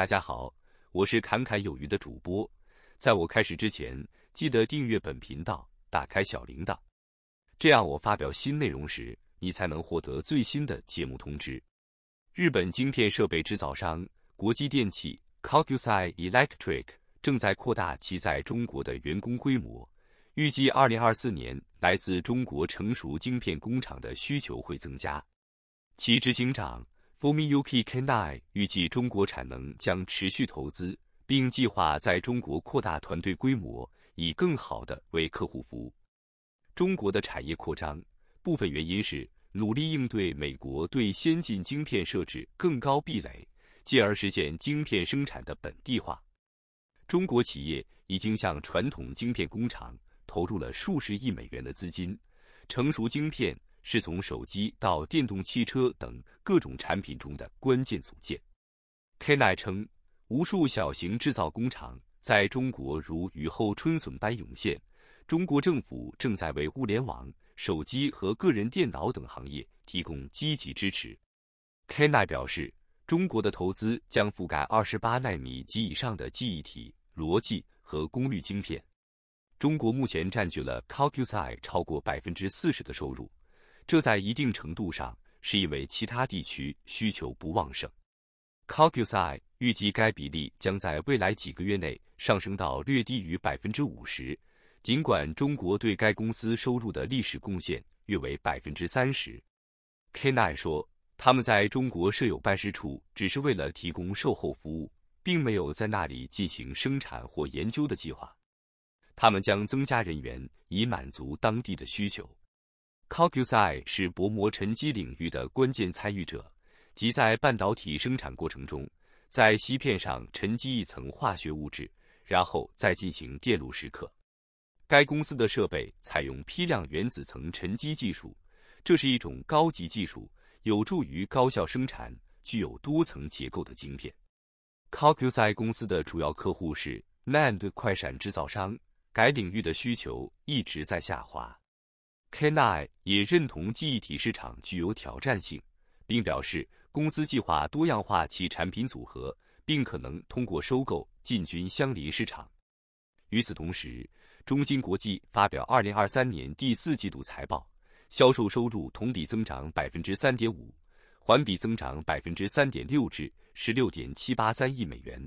大家好，我是侃侃有余的主播。在我开始之前，记得订阅本频道，打开小铃铛，这样我发表新内容时，你才能获得最新的节目通知。日本晶片设备制造商国际电器 c o k u s i Electric） 正在扩大其在中国的员工规模，预计2024年来自中国成熟晶片工厂的需求会增加。其执行长。Formi UKK9 i e n 预计中国产能将持续投资，并计划在中国扩大团队规模，以更好地为客户服务。中国的产业扩张部分原因是努力应对美国对先进晶片设置更高壁垒，进而实现晶片生产的本地化。中国企业已经向传统晶片工厂投入了数十亿美元的资金，成熟晶片。是从手机到电动汽车等各种产品中的关键组件。K i 称，无数小型制造工厂在中国如雨后春笋般涌现。中国政府正在为物联网、手机和个人电脑等行业提供积极支持。K i 表示，中国的投资将覆盖二十八纳米及以上的记忆体、逻辑和功率晶片。中国目前占据了 Caucusi 超过百分之四十的收入。这在一定程度上是因为其他地区需求不旺盛。c a u c u s a i 预计该比例将在未来几个月内上升到略低于百分之五十，尽管中国对该公司收入的历史贡献约为百分之三十。K i 说，他们在中国设有办事处，只是为了提供售后服务，并没有在那里进行生产或研究的计划。他们将增加人员以满足当地的需求。CQCUSI 是薄膜沉积领域的关键参与者，即在半导体生产过程中，在芯片上沉积一层化学物质，然后再进行电路蚀刻。该公司的设备采用批量原子层沉积技术，这是一种高级技术，有助于高效生产具有多层结构的晶片。CQCUSI 公司的主要客户是 Land 快闪制造商，该领域的需求一直在下滑。Kynai 也认同记忆体市场具有挑战性，并表示公司计划多样化其产品组合，并可能通过收购进军相邻市场。与此同时，中芯国际发表2023年第四季度财报，销售收入同比增长3.5%，环比增长3.6%，至16.783亿美元，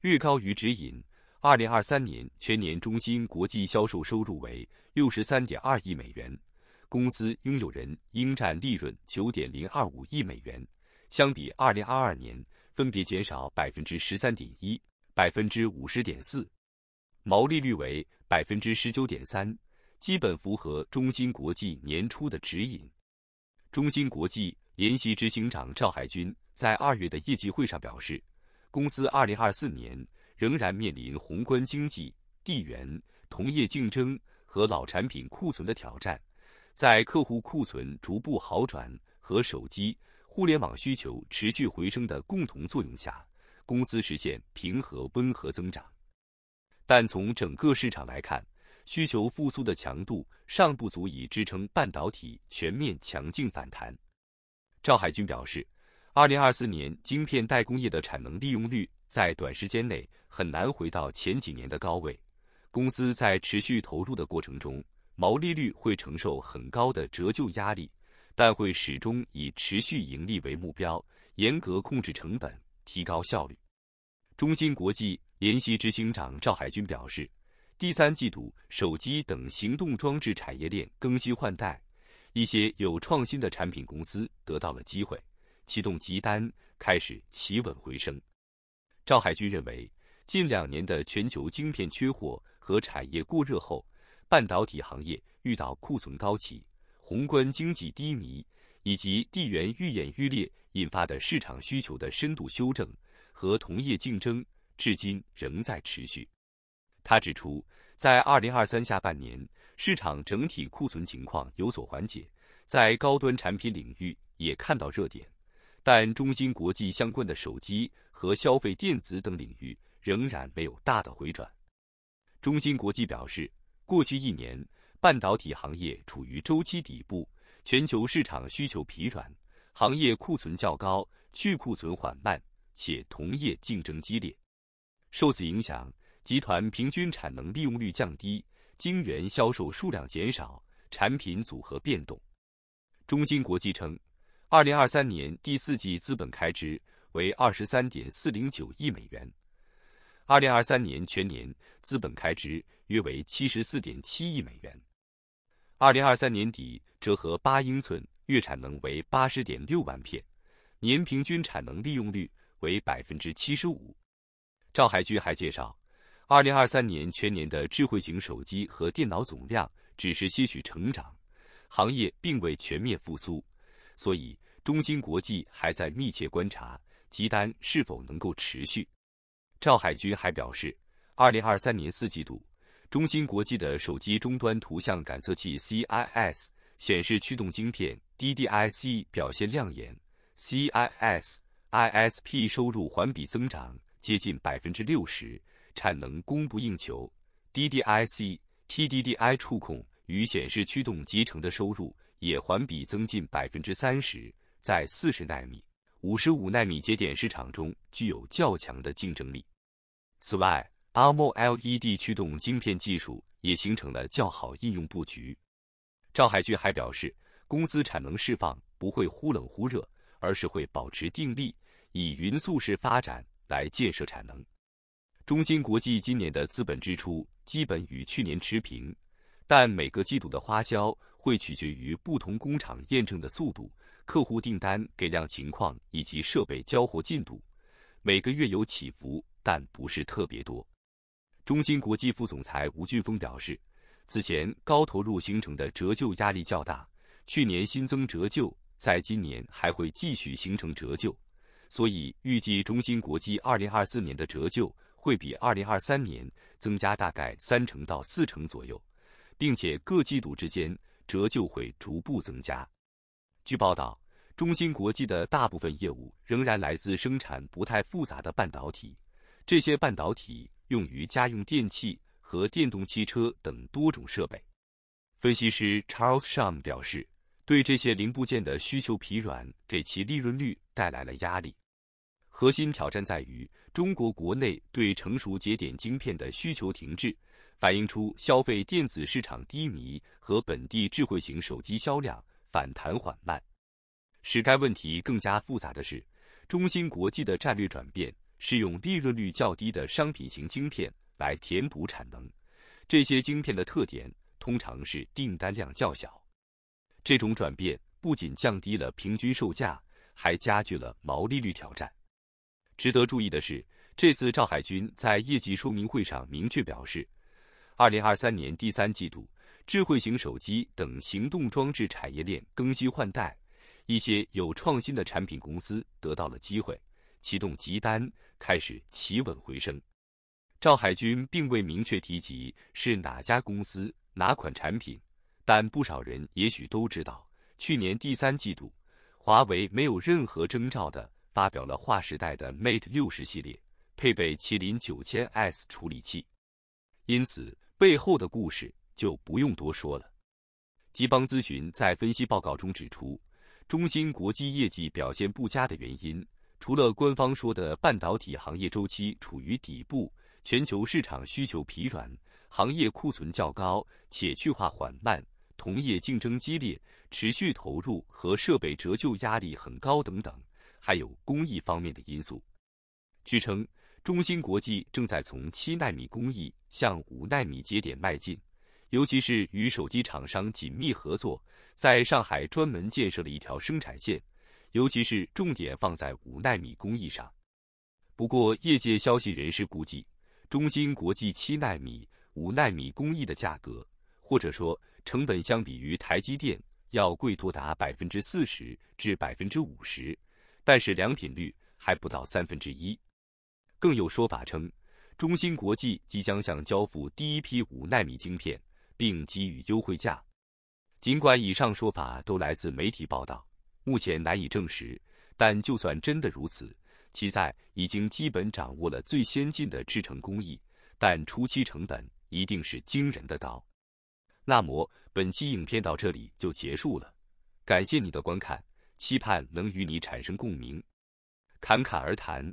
略高于指引。2023年全年，中芯国际销售收入为63.2亿美元。公司拥有人应占利润九点零二五亿美元，相比二零二二年分别减少百分之十三点一、百分之五十点四，毛利率为百分之十九点三，基本符合中芯国际年初的指引。中芯国际联席执行长赵海军在二月的业绩会上表示，公司二零二四年仍然面临宏观经济、地缘、同业竞争和老产品库存的挑战。在客户库存逐步好转和手机互联网需求持续回升的共同作用下，公司实现平和温和增长。但从整个市场来看，需求复苏的强度尚不足以支撑半导体全面强劲反弹。赵海军表示，二零二四年晶片代工业的产能利用率在短时间内很难回到前几年的高位。公司在持续投入的过程中。毛利率会承受很高的折旧压力，但会始终以持续盈利为目标，严格控制成本，提高效率。中芯国际联席执行长赵海军表示，第三季度手机等行动装置产业链更新换代，一些有创新的产品公司得到了机会，启动急单开始企稳回升。赵海军认为，近两年的全球晶片缺货和产业过热后。半导体行业遇到库存高企、宏观经济低迷以及地缘愈演愈烈引发的市场需求的深度修正和同业竞争，至今仍在持续。他指出，在二零二三下半年，市场整体库存情况有所缓解，在高端产品领域也看到热点，但中芯国际相关的手机和消费电子等领域仍然没有大的回转。中芯国际表示。过去一年，半导体行业处于周期底部，全球市场需求疲软，行业库存较高，去库存缓慢，且同业竞争激烈。受此影响，集团平均产能利用率降低，晶圆销售数量减少，产品组合变动。中芯国际称，二零二三年第四季资本开支为二十三点四零九亿美元。二零二三年全年资本开支约为七十四点七亿美元，二零二三年底折合八英寸月产能为八十点六万片，年平均产能利用率为百分之七十五。赵海军还介绍，二零二三年全年的智慧型手机和电脑总量只是些许成长，行业并未全面复苏，所以中芯国际还在密切观察集单是否能够持续。赵海军还表示，二零二三年四季度，中芯国际的手机终端图像感测器 （CIS） 显示驱动晶片 （DDIC） 表现亮眼，CIS ISP 收入环比增长接近百分之六十，产能供不应求。DDIC TDDI 触控与显示驱动集成的收入也环比增近百分之三十，在四十纳米。五十五纳米节点市场中具有较强的竞争力。此外，a m o LED 驱动晶片技术也形成了较好应用布局。赵海俊还表示，公司产能释放不会忽冷忽热，而是会保持定力，以匀速式发展来建设产能。中芯国际今年的资本支出基本与去年持平，但每个季度的花销。会取决于不同工厂验证的速度、客户订单给量情况以及设备交货进度，每个月有起伏，但不是特别多。中芯国际副总裁吴俊峰表示，此前高投入形成的折旧压力较大，去年新增折旧，在今年还会继续形成折旧，所以预计中芯国际二零二四年的折旧会比二零二三年增加大概三成到四成左右，并且各季度之间。折旧会逐步增加。据报道，中芯国际的大部分业务仍然来自生产不太复杂的半导体，这些半导体用于家用电器和电动汽车等多种设备。分析师 Charles Shum 表示，对这些零部件的需求疲软给其利润率带来了压力。核心挑战在于中国国内对成熟节点晶片的需求停滞。反映出消费电子市场低迷和本地智慧型手机销量反弹缓慢，使该问题更加复杂的是，中芯国际的战略转变是用利润率较低的商品型晶片来填补产能，这些晶片的特点通常是订单量较小。这种转变不仅降低了平均售价，还加剧了毛利率挑战。值得注意的是，这次赵海军在业绩说明会上明确表示。二零二三年第三季度，智慧型手机等行动装置产业链更新换代，一些有创新的产品公司得到了机会，启动集单开始企稳回升。赵海军并未明确提及是哪家公司哪款产品，但不少人也许都知道，去年第三季度，华为没有任何征兆的发表了划时代的 Mate 六十系列，配备麒麟九千 S 处理器，因此。背后的故事就不用多说了。吉邦咨询在分析报告中指出，中芯国际业绩表现不佳的原因，除了官方说的半导体行业周期处于底部，全球市场需求疲软，行业库存较高，且去化缓慢，同业竞争激烈，持续投入和设备折旧压力很高等等，还有工艺方面的因素。据称。中芯国际正在从七纳米工艺向五纳米节点迈进，尤其是与手机厂商紧密合作，在上海专门建设了一条生产线，尤其是重点放在五纳米工艺上。不过，业界消息人士估计，中芯国际七纳米、五纳米工艺的价格，或者说成本，相比于台积电要贵多达百分之四十至百分之五十，但是良品率还不到三分之一。更有说法称，中芯国际即将向交付第一批五纳米晶片，并给予优惠价。尽管以上说法都来自媒体报道，目前难以证实，但就算真的如此，其在已经基本掌握了最先进的制程工艺，但初期成本一定是惊人的高。那么本期影片到这里就结束了，感谢你的观看，期盼能与你产生共鸣。侃侃而谈。